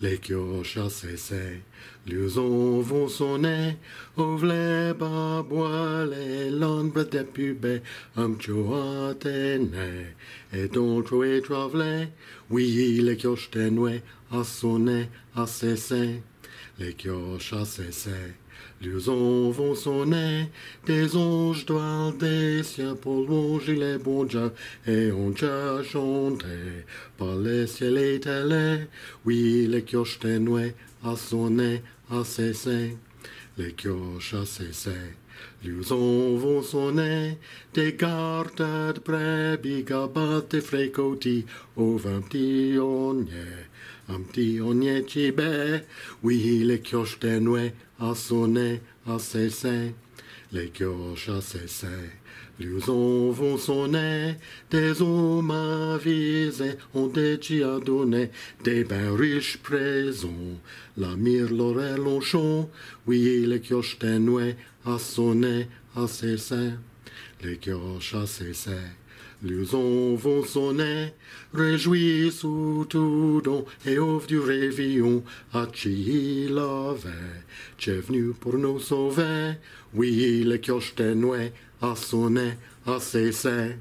Les kiocha l'uson vont sonner, ovle bois les l'ombre de pubé, et donc travle, oui, les kiocha tenue, a sonné, a les cessé, les les vont sonner, des anges doivent des siens pour louer les bons dieux, et on t'a chanté par les ciels étalés. Oui, les kioches sonné, à sonner, à cesser, les cessé, les L'uson vont sonner, des gardes de des bigabat et frécotis, au vingt Amti onieci des le kioste à ces asese, les kiosh Les Luzon vont sonner, des hommes avisés ont déjà donné des bains riches présents. La mire, l'oreille oui, les des tenoués, a sonné à cesser, les à les sonner, réjouis sous tout don, et auve du réveillon à qui il avait. venu pour nous sauver, oui, les cloches ténues, à sonner, à cesser.